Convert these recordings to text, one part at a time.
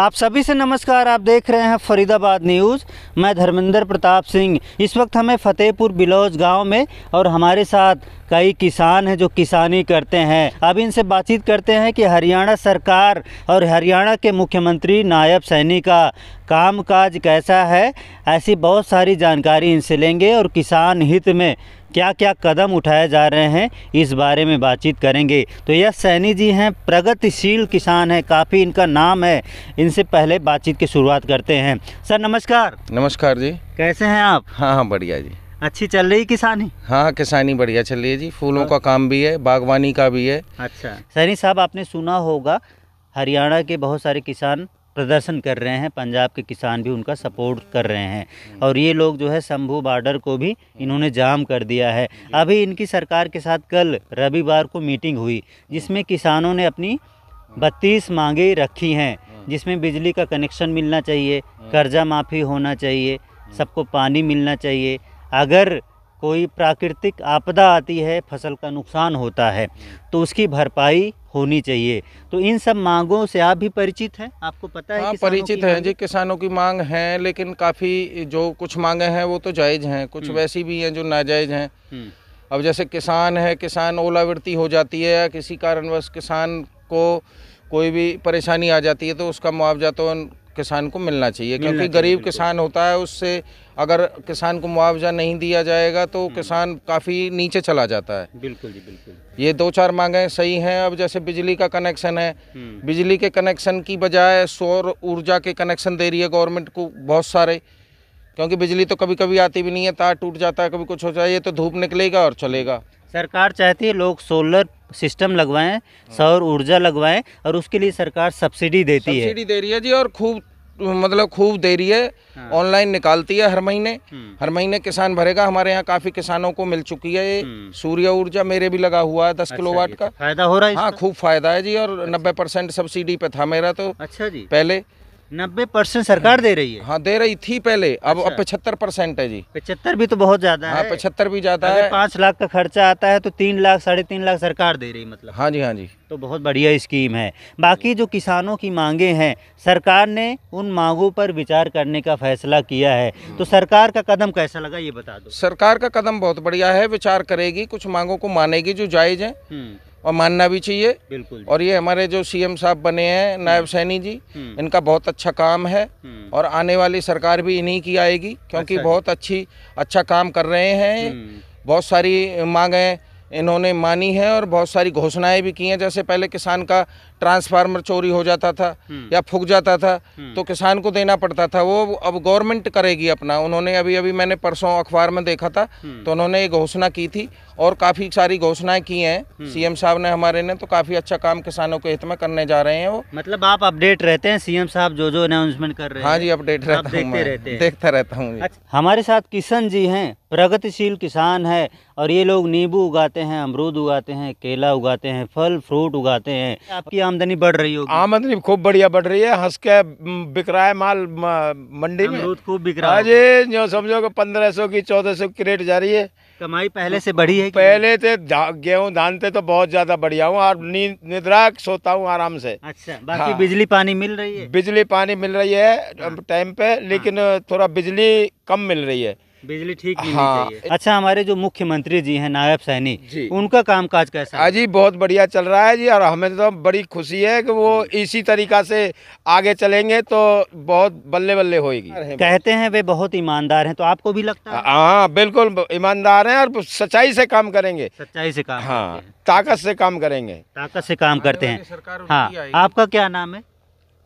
आप सभी से नमस्कार आप देख रहे हैं फरीदाबाद न्यूज़ मैं धर्मेंद्र प्रताप सिंह इस वक्त हमें फतेहपुर बिलौज गांव में और हमारे साथ कई किसान हैं जो किसानी करते हैं अब इनसे बातचीत करते हैं कि हरियाणा सरकार और हरियाणा के मुख्यमंत्री नायब सैनी का काम काज कैसा है ऐसी बहुत सारी जानकारी इनसे लेंगे और किसान हित में क्या क्या कदम उठाए जा रहे हैं इस बारे में बातचीत करेंगे तो यह सैनी जी हैं प्रगतिशील किसान हैं काफ़ी इनका नाम है इनसे पहले बातचीत की शुरुआत करते हैं सर नमस्कार नमस्कार जी कैसे हैं आप हाँ हाँ बढ़िया जी अच्छी चल रही किसानी हाँ किसानी बढ़िया चल रही है जी फूलों का काम भी है बागवानी का भी है अच्छा सैनी साहब आपने सुना होगा हरियाणा के बहुत सारे किसान प्रदर्शन कर रहे हैं पंजाब के किसान भी उनका सपोर्ट कर रहे हैं और ये लोग जो है शंभू बॉर्डर को भी इन्होंने जाम कर दिया है अभी इनकी सरकार के साथ कल रविवार को मीटिंग हुई जिसमें किसानों ने अपनी बत्तीस मांगे रखी हैं जिसमें बिजली का कनेक्शन मिलना चाहिए कर्जा माफ़ी होना चाहिए सबको पानी मिलना चाहिए अगर कोई प्राकृतिक आपदा आती है फसल का नुकसान होता है तो उसकी भरपाई होनी चाहिए तो इन सब मांगों से आप भी परिचित हैं आपको पता है हाँ, परिचित हैं जी किसानों की मांग है लेकिन काफ़ी जो कुछ मांगे हैं वो तो जायज़ हैं कुछ हम्म। वैसी भी हैं जो नाजायज़ हैं हम्म। अब जैसे किसान है किसान ओलावृत्ति हो जाती है या किसी कारणवश किसान को कोई भी परेशानी आ जाती है तो उसका मुआवजा तो किसान को मिलना चाहिए क्योंकि गरीब किसान होता है उससे अगर किसान को मुआवजा नहीं दिया जाएगा तो हम्म। किसान काफ़ी नीचे चला जाता है बिल्कुल जी बिल्कुल ये दो चार मांगें सही हैं अब जैसे बिजली का कनेक्शन है हम्म। बिजली के कनेक्शन की बजाय सौर ऊर्जा के कनेक्शन दे रही है गवर्नमेंट को बहुत सारे क्योंकि बिजली तो कभी कभी आती भी नहीं है तार टूट जाता है कभी कुछ हो जाए ये तो धूप निकलेगा और चलेगा सरकार चाहती है लोग सोलर सिस्टम लगवाएं हाँ। सौर ऊर्जा लगवाएं और उसके लिए सरकार सब्सिडी देती है सब्सिडी दे रही है जी और खूब मतलब खूब दे रही है हाँ। ऑनलाइन निकालती है हर महीने हम्म। हर महीने किसान भरेगा हमारे यहाँ काफी किसानों को मिल चुकी है ये हम्म। सूर्य ऊर्जा मेरे भी लगा हुआ है दस अच्छा किलो वाट तो का फायदा हो रहा है हाँ खूब फायदा है जी और अच्छा। नब्बे परसेंट सब्सिडी पे था मेरा तो अच्छा जी पहले नब्बे परसेंट सरकार दे रही है हाँ दे रही थी पहले अब अच्छा। अब पचहत्तर परसेंट है जी पचहत्तर भी तो बहुत ज्यादा हाँ, है पचहत्तर भी ज्यादा है पाँच लाख का खर्चा आता है तो तीन लाख साढ़े तीन लाख सरकार दे रही मतलब हाँ जी हाँ जी तो बहुत बढ़िया स्कीम है बाकी जो किसानों की मांगे हैं सरकार ने उन मांगों पर विचार करने का फैसला किया है तो सरकार का कदम कैसा लगा ये बता दो सरकार का कदम बहुत बढ़िया है विचार करेगी कुछ मांगों को मानेगी जो जायज है हम्म। और मानना भी चाहिए बिल्कुल और ये हमारे जो सीएम साहब बने हैं नायब हम्म। सैनी जी हम्म। इनका बहुत अच्छा काम है हम्म। और आने वाली सरकार भी इन्हीं की आएगी क्योंकि अच्छा बहुत अच्छी अच्छा काम कर रहे हैं बहुत सारी मांगें इन्होंने मानी है और बहुत सारी घोषणाएं भी की हैं जैसे पहले किसान का ट्रांसफार्मर चोरी हो जाता था हम्म। या फूक जाता था हम्म। तो किसान को देना पड़ता था वो अब गवर्नमेंट करेगी अपना उन्होंने अभी अभी मैंने परसों अखबार में देखा था हम्म। तो उन्होंने ये घोषणा की थी और काफ़ी सारी घोषणाएं की हैं सीएम साहब ने हमारे ने तो काफ़ी अच्छा काम किसानों के हित में करने जा रहे हैं वो मतलब आप अपडेट रहते हैं सीएम साहब जो जो अनाउंसमेंट कर रहे हाँ हैं हाँ जी अपडेट रहता हूँ देखता रहता हूँ अच्छा। हमारे साथ किशन जी हैं प्रगतिशील किसान है और ये लोग नींबू उगाते हैं अमरूद उगाते हैं केला उगाते हैं फल फ्रूट उगाते हैं आपकी आमदनी बढ़ रही होगी आमदनी खूब बढ़िया बढ़ रही है हंस के बिक रहा है माल मंडी में खूब बिक रहा है जो समझो कि पंद्रह सौ की चौदह सौ की रेट जा रही है कमाई पहले से बढ़ी है पहले तो गेहूँ धान थे तो बहुत ज्यादा बढ़िया हूँ और निद्रा सोता हूँ आराम से अच्छा बाकी हाँ। बिजली पानी मिल रही है बिजली पानी मिल रही है हाँ। टाइम पे लेकिन हाँ। थोड़ा बिजली कम मिल रही है बिजली ठीक हाँ अच्छा हमारे जो मुख्यमंत्री जी हैं नायब सैनी उनका काम काज कैसा है हाँ जी बहुत बढ़िया चल रहा है जी और हमें तो बड़ी खुशी है कि वो इसी तरीका से आगे चलेंगे तो बहुत बल्ले बल्ले होगी कहते हैं वे बहुत ईमानदार हैं तो आपको भी लगता है हाँ बिल्कुल ईमानदार हैं और सच्चाई से काम करेंगे सच्चाई से काम हाँ ताकत से काम करेंगे ताकत से काम करते हैं हाँ आपका क्या नाम है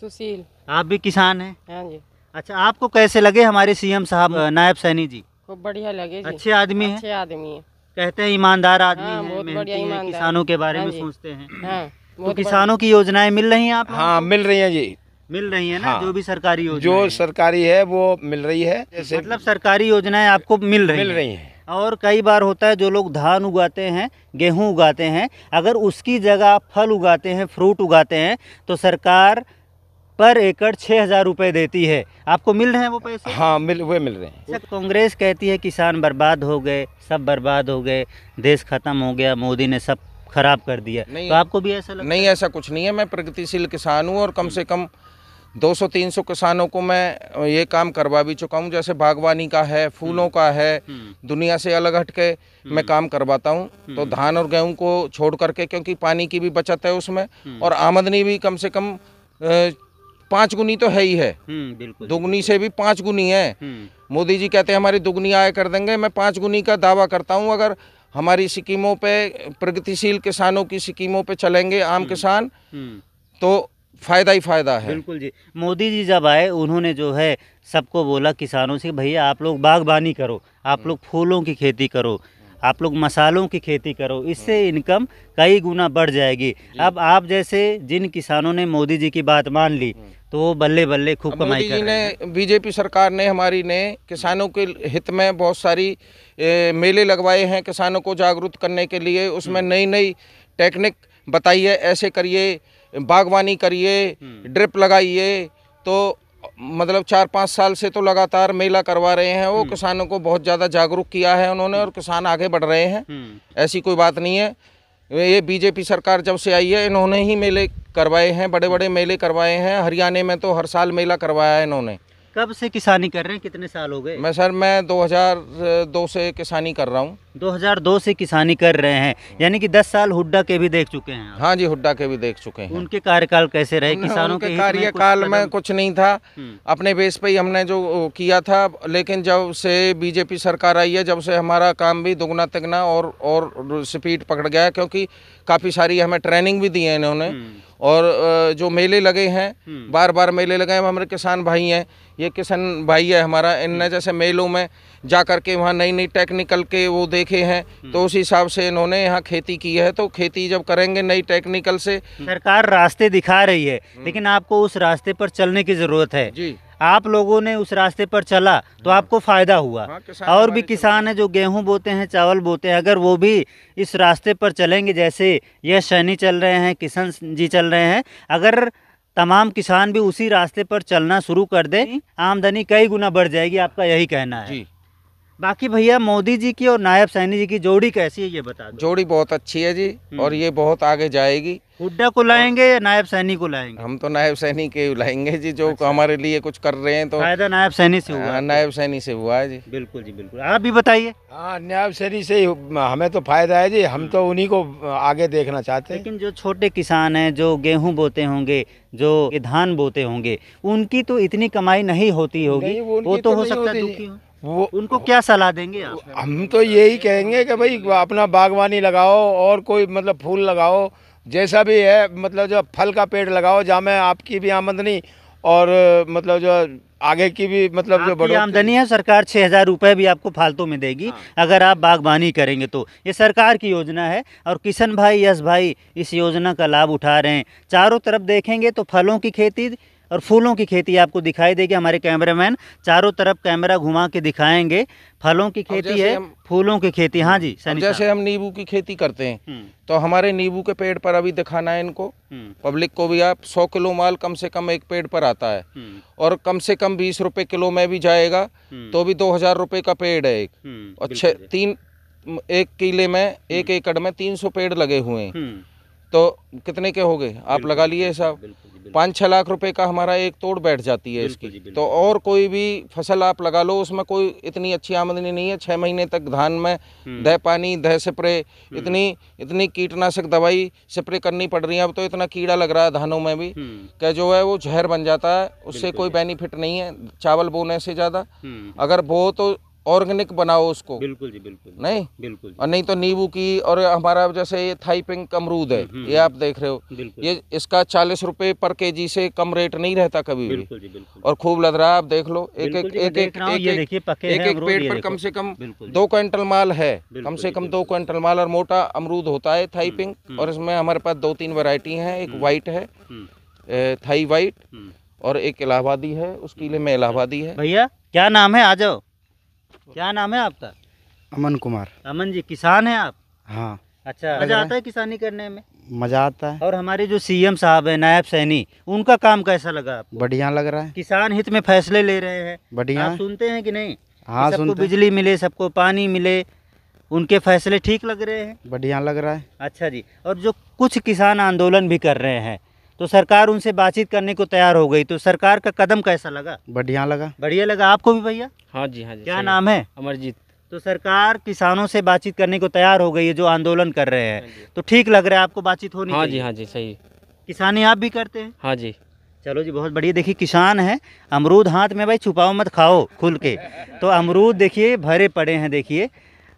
सुशील आप भी किसान है हाँ अच्छा आपको कैसे लगे हमारे सीएम साहब हाँ। नायब सैनी जी खूब बढ़िया लगे जी। अच्छे आदमी अच्छे आदमी है कहते हैं ईमानदार आदमी हाँ, है किसानों के बारे हाँ में सोचते हैं हाँ, तो किसानों की योजनाएं मिल रही हैं आप हाँ मिल रही हैं जी मिल रही है ना हाँ, जो भी सरकारी योजना जो सरकारी है वो मिल रही है जैसे मतलब सरकारी योजनाएं आपको मिल रही मिल रही हैं और कई बार होता है जो लोग धान उगाते हैं गेहूं उगाते हैं अगर उसकी जगह फल उगाते हैं फ्रूट उगाते हैं तो सरकार पर एकड़ छः हज़ार रुपये देती है आपको मिल रहे हैं वो पैसे हाँ मिल वे मिल रहे हैं अच्छा, कांग्रेस कहती है किसान बर्बाद हो गए सब बर्बाद हो गए देश ख़त्म हो गया मोदी ने सब खराब कर दिया तो नहीं, तो आपको भी ऐसा लगता नहीं है? ऐसा कुछ नहीं है मैं प्रगतिशील किसान हूँ और कम से कम 200-300 किसानों को मैं ये काम करवा भी चुका हूँ जैसे बागवानी का है फूलों का है हम्म। दुनिया से अलग हट के हम्म। मैं काम करवाता हूँ तो हम्म। धान और गेहूँ को छोड़ करके क्योंकि पानी की भी बचत है उसमें और आमदनी भी कम से कम पाँच गुनी तो है ही है हम्म, दुगुनी से भी पांच गुनी है हम्म। मोदी जी कहते हैं हमारी दुगुनी आय कर देंगे मैं पांच गुनी का दावा करता हूँ अगर हमारी स्कीमों पे प्रगतिशील किसानों की स्कीमों पे चलेंगे आम हम्म, किसान तो फायदा ही फायदा है बिल्कुल जी मोदी जी जब आए उन्होंने जो है सबको बोला किसानों से भैया आप लोग बागबानी करो आप लोग फूलों की खेती करो आप लोग मसालों की खेती करो इससे हाँ। इनकम कई गुना बढ़ जाएगी अब आप जैसे जिन किसानों ने मोदी जी की बात मान ली हाँ। तो वो बल्ले बल्ले खूब कमाई कर ने बीजेपी सरकार ने हमारी ने किसानों के हित में बहुत सारी ए, मेले लगवाए हैं किसानों को जागरूक करने के लिए उसमें हाँ। नई नई टेक्निक बताइए ऐसे करिए बागवानी करिए ड्रिप लगाइए तो मतलब चार पाँच साल से तो लगातार मेला करवा रहे हैं वो हम्म। किसानों को बहुत ज़्यादा जागरूक किया है उन्होंने और किसान आगे बढ़ रहे हैं हम्म। ऐसी कोई बात नहीं है ये बीजेपी सरकार जब से आई है इन्होंने ही मेले करवाए हैं बड़े बड़े मेले करवाए हैं हरियाणा में तो हर साल मेला करवाया है इन्होंने कब से किसानी कर रहे हैं कितने साल हो गए मैं सर मैं 2002 से किसानी कर रहा हूँ 2002 से किसानी कर रहे हैं यानी कि 10 साल हुड्डा के भी देख चुके हैं हाँ जी हुड्डा के भी देख चुके हैं उनके कार्यकाल कैसे रहे किसानों के कार्यकाल में, मतलब में कुछ नहीं था हम्म। अपने बेस पे ही हमने जो किया था लेकिन जब से बीजेपी सरकार आई है जब से हमारा काम भी दुगना तिगना और और स्पीड पकड़ गया क्योंकि काफ़ी सारी हमें ट्रेनिंग भी दी है इन्होंने हम्म। और जो मेले लगे हैं हम्म। बार बार मेले लगे हैं हमारे किसान भाई हैं ये किसान भाई है हमारा इन हम्म। जैसे मेलों में जा कर के वहाँ नई नई टेक्निकल के वो देखे हैं हम्म। तो उस हिसाब से इन्होंने यहाँ खेती की है तो खेती जब करेंगे नई टेक्निकल से सरकार रास्ते दिखा रही है लेकिन आपको उस रास्ते पर चलने की ज़रूरत है जी आप लोगों ने उस रास्ते पर चला तो हम्म। आपको फ़ायदा हुआ हाँ, और भी किसान हैं जो गेहूं बोते हैं चावल बोते हैं अगर वो भी इस रास्ते पर चलेंगे जैसे यह शनी चल रहे हैं किशन जी चल रहे हैं अगर तमाम किसान भी उसी रास्ते पर चलना शुरू कर दें आमदनी कई गुना बढ़ जाएगी आपका यही कहना है बाकी भैया मोदी जी की और नायब सैनी जी की जोड़ी कैसी है ये बता दो जोड़ी बहुत अच्छी है जी हम्म। और ये बहुत आगे जाएगी हुड्डा को लाएंगे या नायब सैनी को लाएंगे हम तो नायब सैनी के लाएंगे जी जो अच्छा। हमारे लिए कुछ कर रहे हैं तो फायदा नायब सैनी से हाँ, हुआ नायब सैनी से हुआ है जी बिल्कुल जी बिल्कुल आप भी बताइए हाँ नायब सैनी से हमें तो फायदा है जी हम तो हम्म। उन्ही को आगे देखना चाहते है लेकिन जो छोटे किसान है जो गेहूँ बोते होंगे जो धान बोते होंगे उनकी तो इतनी कमाई नहीं होती होगी वो तो, तो हो सकता है वो उनको क्या सलाह देंगे आप हम तो यही कहेंगे कि भाई अपना बागवानी लगाओ और कोई मतलब फूल लगाओ जैसा भी है मतलब जो फल का पेड़ लगाओ जहाँ आपकी भी आमदनी और मतलब जो आगे की भी मतलब जो बड़ी आमदनी है सरकार छः हज़ार रुपये भी आपको फालतू में देगी हाँ। अगर आप बागवानी करेंगे तो ये सरकार की योजना है और किशन भाई यश भाई इस योजना का लाभ उठा रहे हैं चारों तरफ देखेंगे तो फलों की खेती और फूलों की खेती आपको दिखाई देगी हमारे कैमरामैन चारों तरफ कैमरा घुमा के दिखाएंगे फलों की खेती है फूलों की खेती हाँ जी जैसे हम नींबू की खेती करते हैं हम्म। तो हमारे नींबू के पेड़ पर अभी दिखाना है इनको हम्म। पब्लिक को भी आप सौ किलो माल कम से कम एक पेड़ पर आता है हम्म। और कम से कम बीस रुपए किलो में भी जाएगा तो भी दो हजार रुपये का पेड़ है एक और छः तीन एक किले में एक एकड़ में तीन सौ पेड़ लगे हुए हैं तो कितने के हो गए आप लगा लिए साहब पाँच छः लाख रुपए का हमारा एक तोड़ बैठ जाती है इसकी तो और कोई भी फसल आप लगा लो उसमें कोई इतनी अच्छी आमदनी नहीं है छः महीने तक धान में हम्म। दह पानी दह स्प्रे हम्म। इतनी इतनी कीटनाशक दवाई स्प्रे करनी पड़ रही है अब तो इतना कीड़ा लग रहा है धानों में भी हम्म। क्या जो है वो जहर बन जाता है उससे कोई बेनिफिट नहीं है चावल बोने से ज़्यादा अगर बो तो ऑर्गेनिक बनाओ उसको बिल्कुल जी बिल्कुल नहीं बिल्कुल और नहीं तो नींबू की और हमारा जैसे ये थाई पिंक अमरूद है हम्म, हम्म, ये आप हम्म। देख रहे हो ये इसका चालीस रुपए पर के जी से कम रेट नहीं रहता कभी भी बिल्कुल जी बिल्कुल और खूब लद रहा आप देख लो एक एक एक एक एक एक पेड़ पर कम से कम दो क्विंटल माल है कम से कम दो क्विंटल माल और मोटा अमरूद होता है थाई पिंक और इसमें हमारे पास दो तीन वेरायटी है एक वाइट है थाई वाइट और एक इलाहाबादी है उसके लिए में इलाहाबादी है भैया क्या नाम है आ जाओ क्या नाम है आपका अमन कुमार अमन जी किसान हैं आप हाँ अच्छा मजा आता है किसानी करने में मजा आता है और हमारे जो सीएम साहब है नायब सैनी उनका काम कैसा लगा आपको बढ़िया लग रहा है किसान हित में फैसले ले रहे हैं बढ़िया आप सुनते हैं कि नहीं हाँ सबको बिजली मिले सबको पानी मिले उनके फैसले ठीक लग रहे हैं बढ़िया लग रहा है अच्छा जी और जो कुछ किसान आंदोलन भी कर रहे हैं तो सरकार उनसे बातचीत करने को तैयार हो गई तो सरकार का कदम कैसा लगा बढ़िया लगा बढ़िया लगा आपको भी भैया हाँ जी हाँ जी क्या नाम है अमरजीत तो सरकार किसानों से बातचीत करने को तैयार हो गई है जो आंदोलन कर रहे हैं हाँ तो ठीक लग रहा है आपको बातचीत होनी हाँ जी हाँ जी सही किसानी आप भी करते हैं हाँ जी चलो जी बहुत बढ़िया देखिए किसान है अमरूद हाथ में भाई छुपाओ मत खाओ खुल के तो अमरूद देखिए भरे पड़े हैं देखिए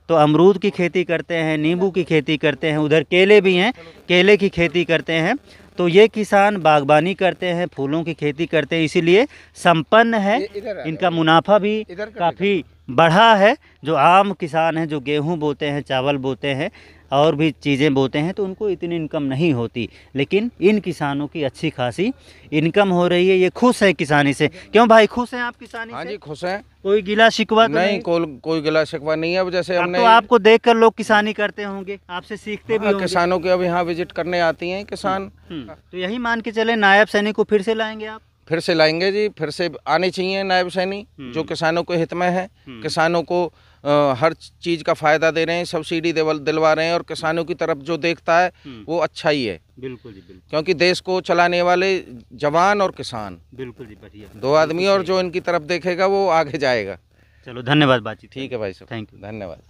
तो अमरूद की खेती करते हैं नींबू की खेती करते हैं उधर केले भी हैं केले की खेती करते हैं तो ये किसान बागबानी करते हैं फूलों की खेती करते हैं इसीलिए संपन्न है इनका मुनाफा भी काफ़ी बढ़ा है जो आम किसान हैं जो गेहूं बोते हैं चावल बोते हैं और भी चीज़ें बोते हैं तो उनको इतनी इनकम नहीं होती लेकिन इन किसानों की अच्छी खासी इनकम हो रही है ये खुश है किसानी से क्यों भाई खुश हैं आप किसानी हाँ से? जी खुश हैं कोई गिला शिकवा तो नहीं, नहीं? को, कोई गिला शिकवा नहीं है जैसे हमने तो आपको देख कर लोग किसानी करते होंगे आपसे सीखते हाँ, भी होंगे किसानों के अब यहाँ विजिट करने आती हैं हम्म, किसान हम्म, तो यही मान के चले नायब सैनिक को फिर से लाएंगे आप फिर से लाएंगे जी फिर से आनी चाहिए नायब सैनी हम्म। जो किसानों के हित में है हम्म। किसानों को आ, हर चीज़ का फ़ायदा दे रहे हैं सब्सिडी दिलवा रहे हैं और किसानों की तरफ जो देखता है हम्म। वो अच्छा ही है बिल्कुल जी बिल्कुल क्योंकि देश को चलाने वाले जवान और किसान बिल्कुल जी बढ़िया दो आदमी और जो इनकी तरफ देखेगा वो आगे जाएगा चलो धन्यवाद बातचीत ठीक है भाई साहब थैंक यू धन्यवाद